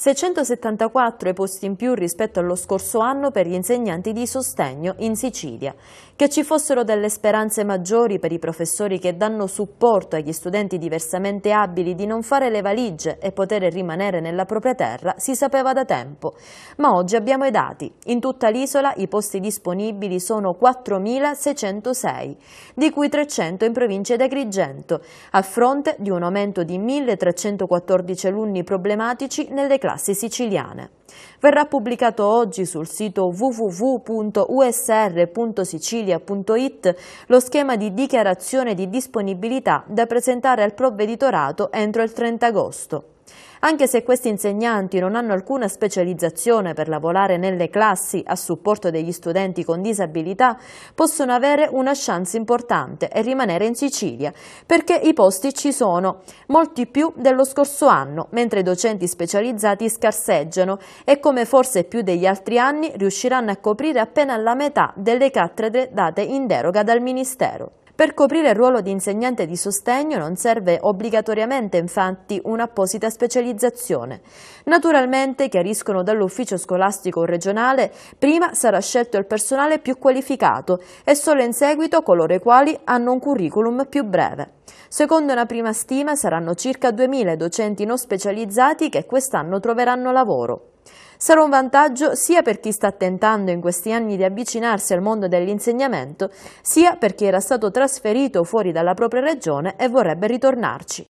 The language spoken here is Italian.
674 i posti in più rispetto allo scorso anno per gli insegnanti di sostegno in Sicilia. Che ci fossero delle speranze maggiori per i professori che danno supporto agli studenti diversamente abili di non fare le valigie e poter rimanere nella propria terra si sapeva da tempo. Ma oggi abbiamo i dati. In tutta l'isola i posti disponibili sono 4.606, di cui 300 in provincia di Agrigento, a fronte di un aumento di 1.314 alunni problematici nelle classi classi siciliane. Verrà pubblicato oggi sul sito www.usr.sicilia.it lo schema di dichiarazione di disponibilità da presentare al provveditorato entro il 30 agosto. Anche se questi insegnanti non hanno alcuna specializzazione per lavorare nelle classi a supporto degli studenti con disabilità, possono avere una chance importante e rimanere in Sicilia, perché i posti ci sono, molti più dello scorso anno, mentre i docenti specializzati scarseggiano e come forse più degli altri anni riusciranno a coprire appena la metà delle cattedre date in deroga dal Ministero. Per coprire il ruolo di insegnante di sostegno non serve obbligatoriamente infatti un'apposita specializzazione. Naturalmente, chiariscono dall'ufficio scolastico regionale, prima sarà scelto il personale più qualificato e solo in seguito coloro i quali hanno un curriculum più breve. Secondo una prima stima saranno circa 2.000 docenti non specializzati che quest'anno troveranno lavoro. Sarà un vantaggio sia per chi sta tentando in questi anni di avvicinarsi al mondo dell'insegnamento, sia per chi era stato trasferito fuori dalla propria regione e vorrebbe ritornarci.